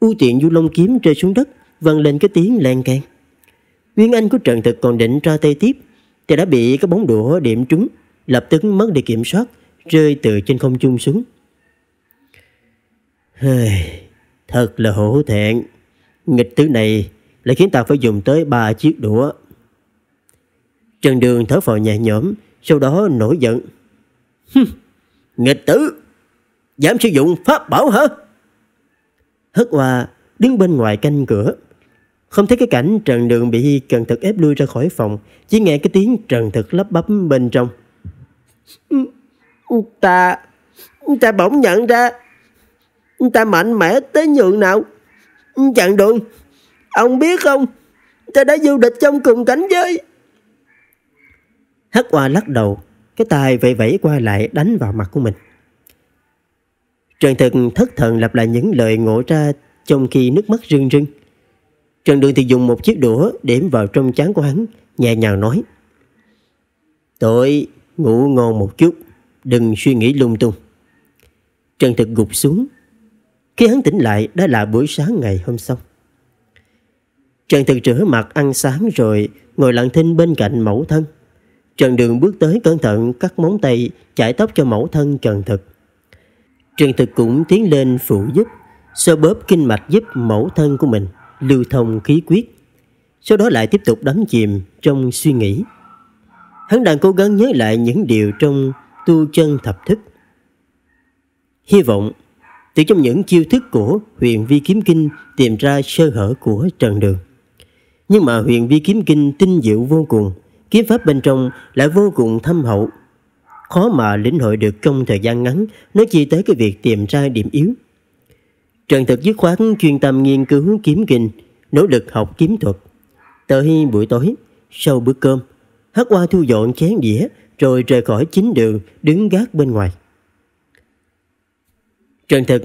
U tiện du lông kiếm rơi xuống đất, vang lên cái tiếng lan can. Nguyên Anh của Trần Thực còn định ra tay tiếp, thì đã bị cái bóng đũa điểm trúng, lập tức mất đi kiểm soát, rơi từ trên không trung xuống. Thật là hổ thẹn, nghịch tứ này lại khiến ta phải dùng tới ba chiếc đũa. Trần Đường thở phào nhẹ nhõm, sau đó nổi giận. Hừm, nghịch tử! dám sử dụng pháp bảo hả? Hất Hoa đứng bên ngoài canh cửa. Không thấy cái cảnh Trần Đường bị Trần Thực ép lui ra khỏi phòng, chỉ nghe cái tiếng Trần Thực lắp bắp bên trong. Ta, ta bỗng nhận ra, ta mạnh mẽ tới nhường nào. Trần Đường, ông biết không, ta đã du địch trong cùng cảnh giới. Hất Hoa lắc đầu, cái tay vẫy vẫy qua lại đánh vào mặt của mình. Trần thực thất thần lặp lại những lời ngộ ra trong khi nước mắt rưng rưng. Trần Đường thì dùng một chiếc đũa đếm vào trong chán của hắn, nhẹ nhàng nói. Tôi ngủ ngon một chút, đừng suy nghĩ lung tung. Trần thực gục xuống. Khi hắn tỉnh lại đã là buổi sáng ngày hôm sau. Trần thực rửa mặt ăn sáng rồi ngồi lặng thinh bên cạnh mẫu thân. Trần Đường bước tới cẩn thận cắt móng tay, chải tóc cho mẫu thân Trần thực. Trần Thực cũng tiến lên phụ giúp, sơ bóp kinh mạch giúp mẫu thân của mình lưu thông khí huyết. Sau đó lại tiếp tục đắm chìm trong suy nghĩ. Hắn đang cố gắng nhớ lại những điều trong tu chân thập thức. Hy vọng từ trong những chiêu thức của huyền vi kiếm kinh tìm ra sơ hở của Trần Đường. Nhưng mà huyền vi kiếm kinh tinh diệu vô cùng, kiếm pháp bên trong lại vô cùng thâm hậu khó mà lĩnh hội được trong thời gian ngắn, nói chi tới cái việc tìm ra điểm yếu. Trần Thực dứt khoát chuyên tâm nghiên cứu kiếm kinh, nỗ lực học kiếm thuật. Tới buổi tối, sau bữa cơm, Hắc Hoa thu dọn chén đĩa, rồi rời khỏi chính đường, đứng gác bên ngoài. Trần Thực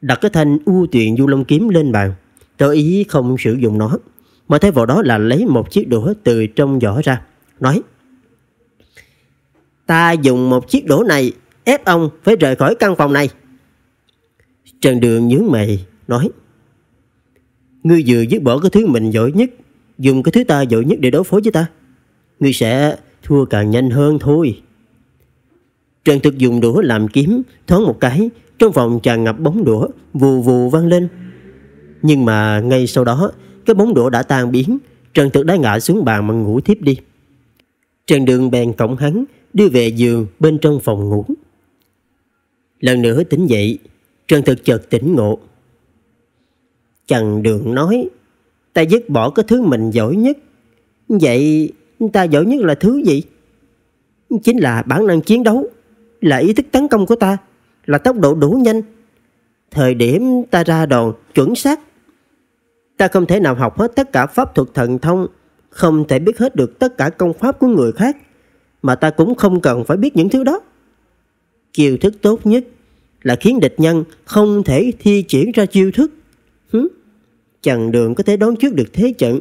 đặt cái thanh u tuyền du long kiếm lên bàn, tỏ ý không sử dụng nó, mà thay vào đó là lấy một chiếc đũa từ trong giỏ ra, nói: Ta dùng một chiếc đũa này ép ông phải rời khỏi căn phòng này. Trần Đường nhướng mày, nói Ngươi vừa dứt bỏ cái thứ mình giỏi nhất, dùng cái thứ ta giỏi nhất để đối phó với ta. Ngươi sẽ thua càng nhanh hơn thôi. Trần Thực dùng đũa làm kiếm, thoáng một cái, trong phòng tràn ngập bóng đũa, vù vù vang lên. Nhưng mà ngay sau đó, cái bóng đũa đã tan biến, Trần Thực đã ngã xuống bàn mà ngủ thiếp đi. Trần Đường bèn cổng hắn, đưa về giường bên trong phòng ngủ. Lần nữa tỉnh dậy, Trần Thực chợt tỉnh ngộ. Chẳng Đường nói, ta dứt bỏ cái thứ mình giỏi nhất. Vậy ta giỏi nhất là thứ gì? Chính là bản năng chiến đấu, là ý thức tấn công của ta, là tốc độ đủ nhanh. Thời điểm ta ra đòn chuẩn xác. Ta không thể nào học hết tất cả pháp thuật thần thông, không thể biết hết được tất cả công pháp của người khác mà ta cũng không cần phải biết những thứ đó. Chiêu thức tốt nhất là khiến địch nhân không thể thi triển ra chiêu thức. Hứ? Chàng đường có thể đón trước được thế trận,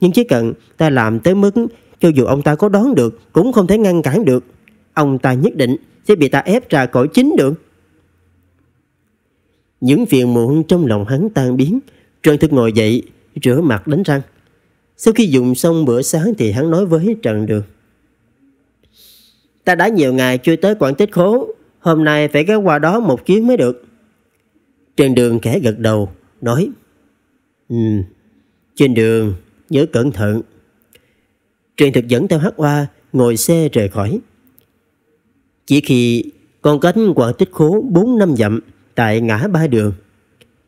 nhưng chỉ cần ta làm tới mức cho dù ông ta có đón được cũng không thể ngăn cản được. Ông ta nhất định sẽ bị ta ép ra khỏi chính đường. Những phiền muộn trong lòng hắn tan biến, Trần Thực ngồi dậy, rửa mặt đánh răng. Sau khi dùng xong bữa sáng thì hắn nói với Trần Đường. Ta đã nhiều ngày chưa tới quảng tích khố Hôm nay phải ghé qua đó một chuyến mới được Trên đường khẽ gật đầu Nói Ừ Trên đường nhớ cẩn thận Truyền thực dẫn theo hát hoa Ngồi xe rời khỏi Chỉ khi con cánh quảng tích khố 4 năm dặm Tại ngã ba đường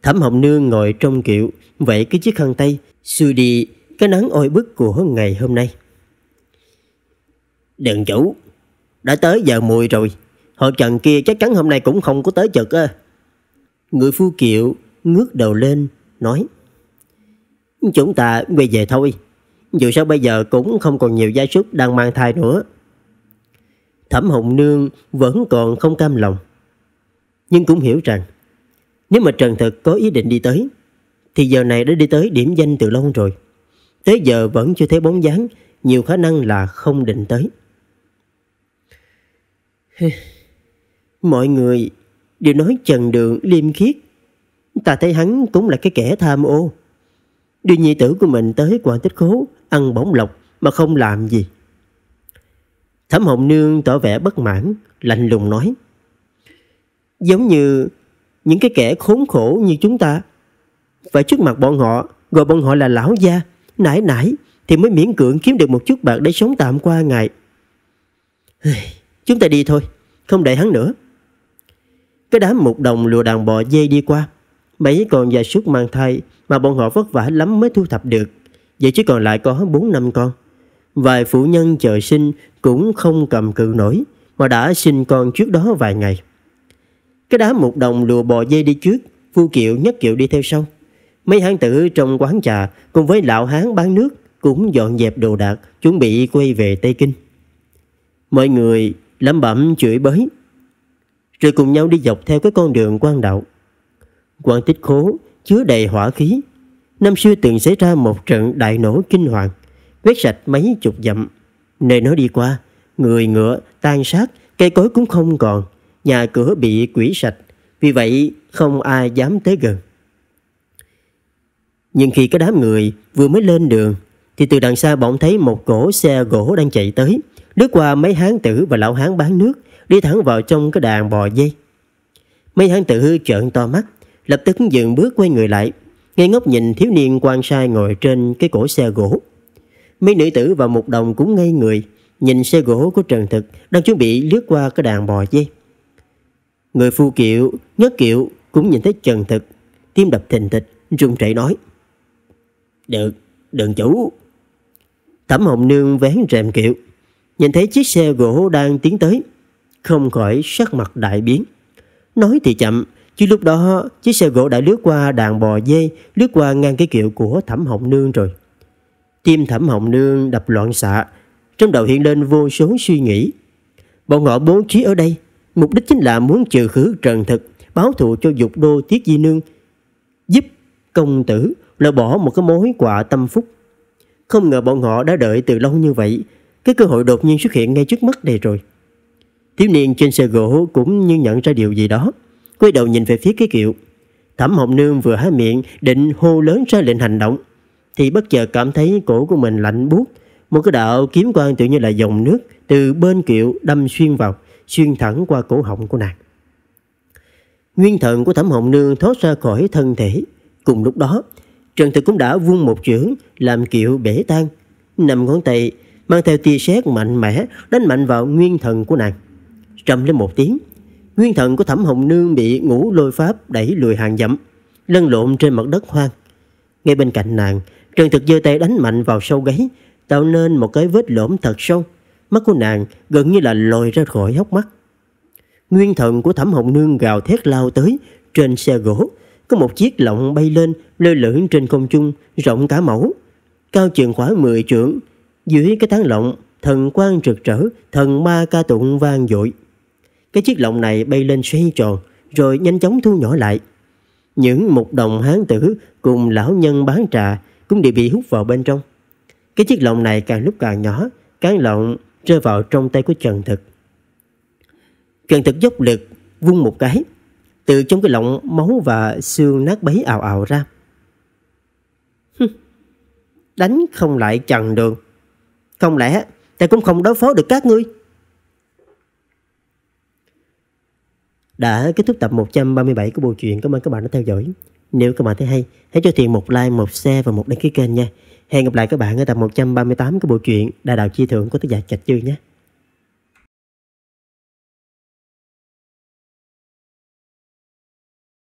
Thẩm Hồng Nương ngồi trong kiệu Vậy cái chiếc khăn tay Xui đi cái nắng oi bức của ngày hôm nay Đừng chủ đã tới giờ mùi rồi hội trần kia chắc chắn hôm nay cũng không có tới chực á Người phu kiệu ngước đầu lên Nói Chúng ta quay về thôi Dù sao bây giờ cũng không còn nhiều gia súc đang mang thai nữa Thẩm Hồng Nương vẫn còn không cam lòng Nhưng cũng hiểu rằng Nếu mà Trần Thực có ý định đi tới Thì giờ này đã đi tới điểm danh từ lâu rồi Tới giờ vẫn chưa thấy bóng dáng Nhiều khả năng là không định tới Mọi người đều nói Trần Đường liêm khiết. Ta thấy hắn cũng là cái kẻ tham ô. Đưa nhị tử của mình tới quản tích khố ăn bổng lộc mà không làm gì. Thẩm Hồng Nương tỏ vẻ bất mãn, lạnh lùng nói. Giống như những cái kẻ khốn khổ như chúng ta. phải trước mặt bọn họ, gọi bọn họ là lão gia, nãy nãy thì mới miễn cưỡng kiếm được một chút bạc để sống tạm qua ngày. Chúng ta đi thôi, không đợi hắn nữa. Cái đám một đồng lùa đàn bò dê đi qua. Mấy con gia súc mang thai mà bọn họ vất vả lắm mới thu thập được. Vậy chứ còn lại có 4 năm con. Vài phụ nhân chờ sinh cũng không cầm cự nổi mà đã sinh con trước đó vài ngày. Cái đám một đồng lùa bò dê đi trước, Phu Kiệu nhất kiệu đi theo sau. Mấy hán tử trong quán trà cùng với lão hán bán nước cũng dọn dẹp đồ đạc chuẩn bị quay về Tây Kinh. Mọi người lẩm bẩm chửi bới. Rồi cùng nhau đi dọc theo cái con đường quan đạo. Quan tích khố chứa đầy hỏa khí. Năm xưa từng xảy ra một trận đại nổ kinh hoàng, quét sạch mấy chục dặm. Nơi nó đi qua, người ngựa tan xác, cây cối cũng không còn, nhà cửa bị quỷ sạch, vì vậy không ai dám tới gần. Nhưng khi cái đám người vừa mới lên đường thì từ đằng xa bỗng thấy một cỗ xe gỗ đang chạy tới lướt qua mấy hán tử và lão hán bán nước, đi thẳng vào trong cái đàn bò dây. Mấy hán tử trợn to mắt, lập tức dừng bước quay người lại, ngay ngốc nhìn thiếu niên quan sai ngồi trên cái cổ xe gỗ. Mấy nữ tử và một đồng cũng ngây người, nhìn xe gỗ của Trần Thực đang chuẩn bị lướt qua cái đàn bò dây. Người phu kiệu, nhất kiệu cũng nhìn thấy Trần Thực, tim đập thình thịch, run rẩy nói. Được, đừng chủ. Thẩm Hồng Nương vén rèm kiệu, nhìn thấy chiếc xe gỗ đang tiến tới, không khỏi sắc mặt đại biến. Nói thì chậm, chứ lúc đó chiếc xe gỗ đã lướt qua đàn bò dê, lướt qua ngang cái kiệu của Thẩm Hồng Nương rồi. Tim Thẩm Hồng Nương đập loạn xạ, trong đầu hiện lên vô số suy nghĩ. Bọn họ bố trí ở đây, mục đích chính là muốn trừ khử trần thực, báo thù cho dục đô Tiết Di Nương, giúp công tử lỡ bỏ một cái mối quả tâm phúc. Không ngờ bọn họ đã đợi từ lâu như vậy, cái cơ hội đột nhiên xuất hiện ngay trước mắt này rồi Thiếu niên trên xe gỗ cũng như nhận ra điều gì đó quay đầu nhìn về phía cái kiệu Thẩm Hồng Nương vừa há miệng định hô lớn ra lệnh hành động thì bất chợt cảm thấy cổ của mình lạnh buốt, một cái đạo kiếm quang tự như là dòng nước từ bên kiệu đâm xuyên vào, xuyên thẳng qua cổ họng của nàng. Nguyên thần của Thẩm Hồng Nương thoát ra khỏi thân thể, cùng lúc đó, Trần Thực cũng đã vung một chưởng làm kiệu bể tan, nằm ngón tay mang theo tia sét mạnh mẽ đánh mạnh vào nguyên thần của nàng. Trầm lên một tiếng, nguyên thần của Thẩm Hồng Nương bị ngũ lôi pháp đẩy lùi hàng dặm, lăn lộn trên mặt đất hoang. Ngay bên cạnh nàng, Trần Thực giơ tay đánh mạnh vào sâu gáy, tạo nên một cái vết lõm thật sâu. Mắt của nàng gần như là lồi ra khỏi hốc mắt. Nguyên thần của Thẩm Hồng Nương gào thét lao tới trên xe gỗ. Có một chiếc lộng bay lên, lơ lửng trên không trung, rộng cả mẫu. Cao chừng khoảng 10 trượng, dưới cái tán lộng, thần quang rực rỡ, thần ma ca tụng vang dội. Cái chiếc lọng này bay lên xoay tròn, rồi nhanh chóng thu nhỏ lại. Những một đồng hán tử cùng lão nhân bán trà cũng đều bị hút vào bên trong. Cái chiếc lọng này càng lúc càng nhỏ, cán lọng rơi vào trong tay của Trần Thực. Trần Thực dốc lực, vung một cái. Từ trong cái lọng máu và xương nát bấy ào ào ra. Đánh không lại trần được không lẽ ta cũng không đối phó được các ngươi? Đã kết thúc tập 137 của bộ truyện. Cảm ơn các bạn đã theo dõi. Nếu các bạn thấy hay, hãy cho Thiện một like, một share và một đăng ký kênh nha. Hẹn gặp lại các bạn ở tập 138 của bộ truyện Đại Đạo Chi Thượng của tác giả Trạch Dư nhé.